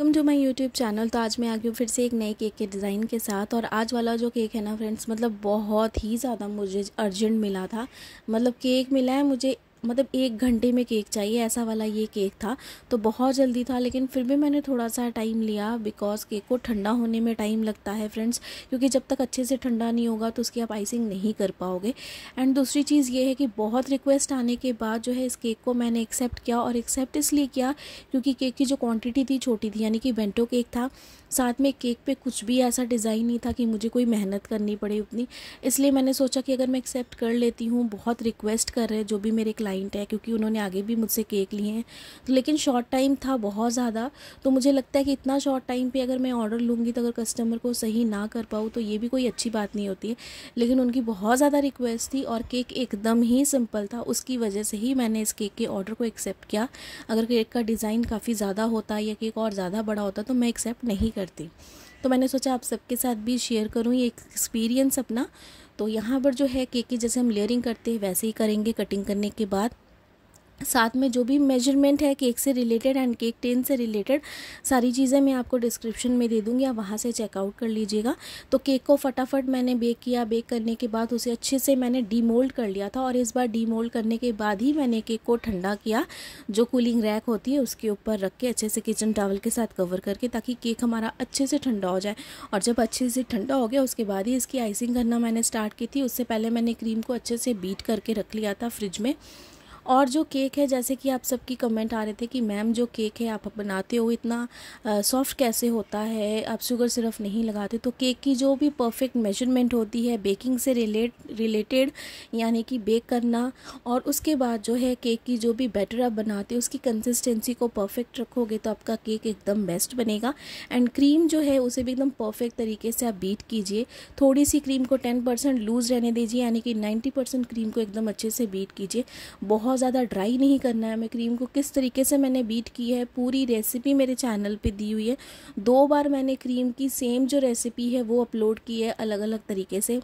welcome to my YouTube channel तो आज मैं आ गई फिर से एक नए केक के डिज़ाइन के साथ और आज वाला जो केक है ना फ्रेंड्स मतलब बहुत ही ज़्यादा मुझे अर्जेंट मिला था मतलब केक मिला है मुझे मतलब एक घंटे में केक चाहिए ऐसा वाला ये केक था तो बहुत जल्दी था लेकिन फिर भी मैंने थोड़ा सा टाइम लिया बिकॉज़ केक को ठंडा होने में टाइम लगता है फ्रेंड्स क्योंकि जब तक अच्छे से ठंडा नहीं होगा तो उसकी आप आइसिंग नहीं कर पाओगे एंड दूसरी चीज़ ये है कि बहुत रिक्वेस्ट आने के बाद जो है इस केक को मैंने एक्सेप्ट किया और एक्सेप्ट इसलिए किया क्योंकि केक की जो क्वान्टिटी थी छोटी थी यानी कि बेंटो केक था साथ में केक पे कुछ भी ऐसा डिज़ाइन नहीं था कि मुझे कोई मेहनत करनी पड़े उतनी इसलिए मैंने सोचा कि अगर मैं एक्सेप्ट कर लेती हूँ बहुत रिक्वेस्ट कर रहे हैं जो भी मेरे क्लाइंट हैं क्योंकि उन्होंने आगे भी मुझसे केक लिए हैं तो लेकिन शॉर्ट टाइम था बहुत ज़्यादा तो मुझे लगता है कि इतना शॉर्ट टाइम पर अगर मैं ऑर्डर लूँगी तो अगर कस्टमर को सही ना कर पाऊँ तो ये भी कोई अच्छी बात नहीं होती है लेकिन उनकी बहुत ज़्यादा रिक्वेस्ट थी और केक एकदम ही सिंपल था उसकी वजह से ही मैंने इस केक के ऑर्डर को एक्सेप्ट किया अगर केक का डिज़ाइन काफ़ी ज़्यादा होता या केक और ज़्यादा बड़ा होता तो मैं एक्सेप्ट नहीं करती तो मैंने सोचा आप सबके साथ भी शेयर करूँ ये एक्सपीरियंस अपना तो यहाँ पर जो है केक की जैसे हम लेयरिंग करते हैं वैसे ही करेंगे कटिंग करने के बाद साथ में जो भी मेजरमेंट है केक से रिलेटेड एंड केक टेन से रिलेटेड सारी चीज़ें मैं आपको डिस्क्रिप्शन में दे दूँगी आप वहाँ से चेकआउट कर लीजिएगा तो केक को फटाफट मैंने बेक किया बेक करने के बाद उसे अच्छे से मैंने डीमोल्ड कर लिया था और इस बार डीमोल्ड करने के बाद ही मैंने केक को ठंडा किया जो कूलिंग रैक होती है उसके ऊपर रख के अच्छे से किचन टावल के साथ कवर करके ताकि केक हमारा अच्छे से ठंडा हो जाए और जब अच्छे से ठंडा हो गया उसके बाद ही इसकी आइसिंग करना मैंने स्टार्ट की थी उससे पहले मैंने क्रीम को अच्छे से बीट करके रख लिया था फ्रिज में और जो केक है जैसे कि आप सबकी कमेंट आ रहे थे कि मैम जो केक है आप बनाते हो इतना सॉफ्ट कैसे होता है आप शुगर सिर्फ नहीं लगाते तो केक की जो भी परफेक्ट मेजरमेंट होती है बेकिंग से रिलेट रिलेटेड यानी कि बेक करना और उसके बाद जो है केक की जो भी बैटर आप बनाते हो उसकी कंसिस्टेंसी को परफेक्ट रखोगे तो आपका केक एकदम बेस्ट बनेगा एंड क्रीम जो है उसे भी एकदम परफेक्ट तरीके से आप बीट कीजिए थोड़ी सी क्रीम को टेन परसेंट लूज़ रहने दीजिए यानी कि नाइन्टी परसेंट क्रीम को एकदम अच्छे से बीट कीजिए बहुत बहुत ज़्यादा ड्राई नहीं करना है हमें क्रीम को किस तरीके से मैंने बीट की है पूरी रेसिपी मेरे चैनल पे दी हुई है दो बार मैंने क्रीम की सेम जो रेसिपी है वो अपलोड की है अलग अलग तरीके से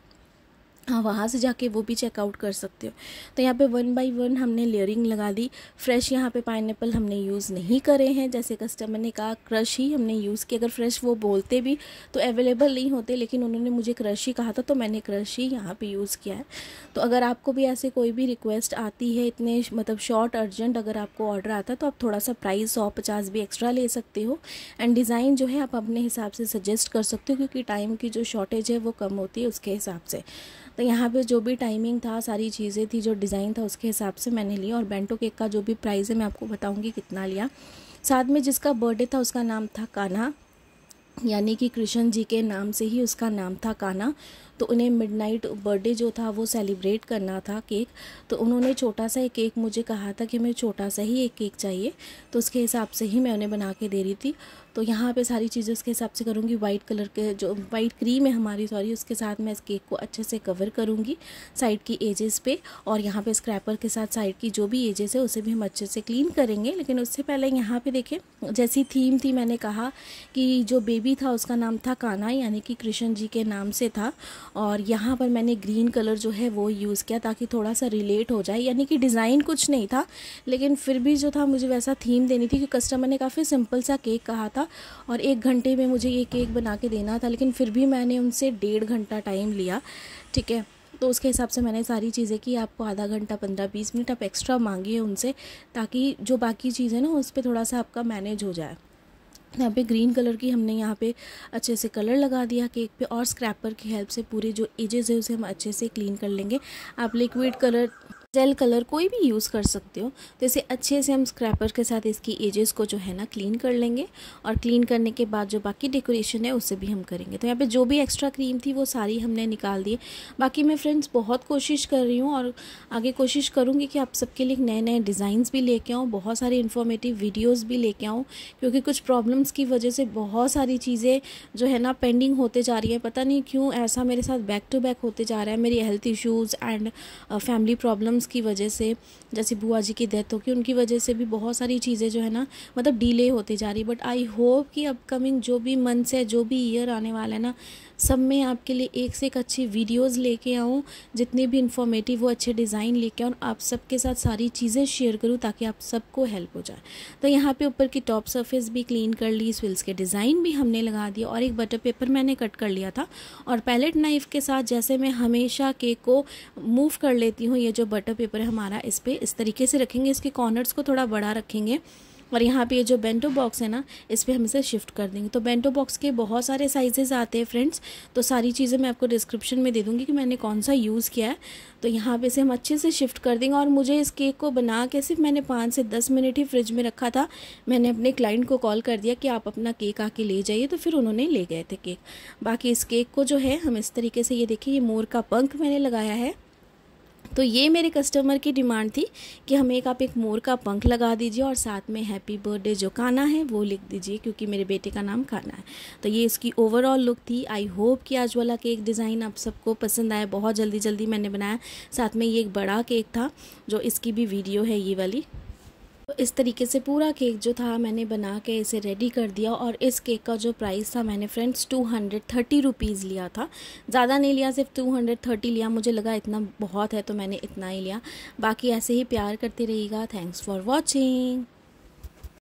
हाँ वहाँ से जाके वो भी चेकआउट कर सकते हो तो यहाँ पे वन बाय वन हमने लेयरिंग लगा दी फ्रेश यहाँ पे पाइन हमने यूज़ नहीं करे हैं जैसे कस्टमर ने कहा क्रश ही हमने यूज़ किया अगर फ्रेश वो बोलते भी तो अवेलेबल नहीं होते लेकिन उन्होंने मुझे क्रश ही कहा था तो मैंने क्रश ही यहाँ पे यूज़ किया है तो अगर आपको भी ऐसे कोई भी रिक्वेस्ट आती है इतने मतलब शॉर्ट अर्जेंट अगर आपको ऑर्डर आता है तो आप थोड़ा सा प्राइस सौ पचास भी एक्स्ट्रा ले सकते हो एंड डिज़ाइन जो है आप अपने हिसाब से सजेस्ट कर सकते हो क्योंकि टाइम की जो शॉर्टेज है वो कम होती है उसके हिसाब से तो यहाँ पे जो भी टाइमिंग था सारी चीज़ें थी जो डिज़ाइन था उसके हिसाब से मैंने लिया और बेंटो केक का जो भी प्राइस है मैं आपको बताऊँगी कितना लिया साथ में जिसका बर्थडे था उसका नाम था काना यानी कि कृष्ण जी के नाम से ही उसका नाम था काना तो उन्हें मिडनाइट बर्थडे जो था वो सेलिब्रेट करना था केक तो उन्होंने छोटा सा एक केक मुझे कहा था कि हमें छोटा सा ही एक केक चाहिए तो उसके हिसाब से ही मैं उन्हें बना के दे रही थी तो यहाँ पे सारी चीज़ें उसके हिसाब से करूँगी वाइट कलर के जो वाइट क्रीम है हमारी सॉरी उसके साथ मैं इस केक को अच्छे से कवर करूँगी साइड की एजेस पे और यहाँ पे स्क्रैपर के साथ साइड की जो भी एजेस है उसे भी हम अच्छे से क्लीन करेंगे लेकिन उससे पहले यहाँ पे देखें जैसी थीम थी मैंने कहा कि जो बेबी था उसका नाम था काना यानी कि कृष्ण जी के नाम से था और यहाँ पर मैंने ग्रीन कलर जो है वो यूज़ किया ताकि थोड़ा सा रिलेट हो जाए यानी कि डिज़ाइन कुछ नहीं था लेकिन फिर भी जो था मुझे वैसा थीम देनी थी कि कस्टमर ने काफ़ी सिंपल सा केक कहा था और एक घंटे में मुझे ये केक बना के देना था लेकिन फिर भी मैंने उनसे डेढ़ घंटा टाइम लिया ठीक है तो उसके हिसाब से मैंने सारी चीज़ें की आपको आधा घंटा पंद्रह बीस मिनट आप एक्स्ट्रा मांगिए उनसे ताकि जो बाकी चीज़ें ना उस पर थोड़ा सा आपका मैनेज हो जाए यहाँ पे ग्रीन कलर की हमने यहाँ पे अच्छे से कलर लगा दिया केक पे और स्क्रैपर की हेल्प से पूरे जो एजेस है उसे हम अच्छे से क्लीन कर लेंगे आप लिक्विड कलर जेल कलर कोई भी यूज़ कर सकते हो तो इसे अच्छे से हम स्क्रैपर के साथ इसकी एजेस को जो है ना क्लीन कर लेंगे और क्लीन करने के बाद जो बाकी डेकोरेशन है उसे भी हम करेंगे तो यहाँ पे जो भी एक्स्ट्रा क्रीम थी वो सारी हमने निकाल दी बाकी मैं फ्रेंड्स बहुत कोशिश कर रही हूँ और आगे कोशिश करूँगी कि आप सबके लिए नए नए डिज़ाइंस भी लेके आऊँ बहुत सारी इन्फॉर्मेटिव वीडियोज़ भी लेके आऊँ क्योंकि कुछ प्रॉब्लम्स की वजह से बहुत सारी चीज़ें जो है ना पेंडिंग होते जा रही है पता नहीं क्यों ऐसा मेरे साथ बैक टू बैक होते जा रहा है मेरी health issues and family problems problems की वजह से जैसे बुआ जी की डेथ होगी उनकी वजह से भी बहुत सारी चीज़ें जो है ना मतलब डिले होती जा रही बट आई होप कि अपकमिंग जो भी मंथ्स है जो भी ईयर आने वाला है ना सब में आपके लिए एक से एक अच्छी वीडियोज लेके आऊँ जितनी भी इन्फॉर्मेटिव वो अच्छे डिज़ाइन लेके आऊँ आप सबके साथ सारी चीज़ें शेयर करूँ ताकि आप सबको हेल्प हो जाए तो यहाँ पे ऊपर की टॉप सर्फेस भी क्लीन कर ली स्विल्स के डिज़ाइन भी हमने लगा दिया और एक बटर पेपर मैंने कट कर लिया था और पैलेट नाइफ़ के साथ जैसे मैं हमेशा केक को मूव कर लेती हूँ ये जो बटर वाटर पेपर है हमारा इस पर इस तरीके से रखेंगे इसके कॉर्नर्स को थोड़ा बड़ा रखेंगे और यहाँ पे ये जो बेंटो बॉक्स है ना इस पर हम इसे शिफ्ट कर देंगे तो बेंटो बॉक्स के बहुत सारे साइजेस आते हैं फ्रेंड्स तो सारी चीज़ें मैं आपको डिस्क्रिप्शन में दे दूँगी कि मैंने कौन सा यूज़ किया है तो यहाँ पे इसे हम अच्छे से शिफ्ट कर देंगे और मुझे इस केक को बना के सिर्फ मैंने पाँच से दस मिनट ही फ्रिज में रखा था मैंने अपने क्लाइंट को कॉल कर दिया कि आप अपना केक आके ले जाइए तो फिर उन्होंने ले गए थे केक बाकी इस केक को जो है हम इस तरीके से ये देखिए ये मोर का पंख मैंने लगाया है तो ये मेरे कस्टमर की डिमांड थी कि हमें एक आप एक मोर का पंख लगा दीजिए और साथ में हैप्पी बर्थडे जो खाना है वो लिख दीजिए क्योंकि मेरे बेटे का नाम खाना है तो ये इसकी ओवरऑल लुक थी आई होप कि आज वाला केक डिज़ाइन आप सबको पसंद आया बहुत जल्दी जल्दी मैंने बनाया साथ में ये एक बड़ा केक था जो इसकी भी वीडियो है ये वाली तो इस तरीके से पूरा केक जो था मैंने बना के इसे रेडी कर दिया और इस केक का जो प्राइस था मैंने friends two hundred thirty rupees लिया था ज़्यादा नहीं लिया सिर्फ टू हंड्रेड थर्टी लिया मुझे लगा इतना बहुत है तो मैंने इतना ही लिया बाकी ऐसे ही प्यार करते रहिएगा थैंक्स फॉर वॉचिंग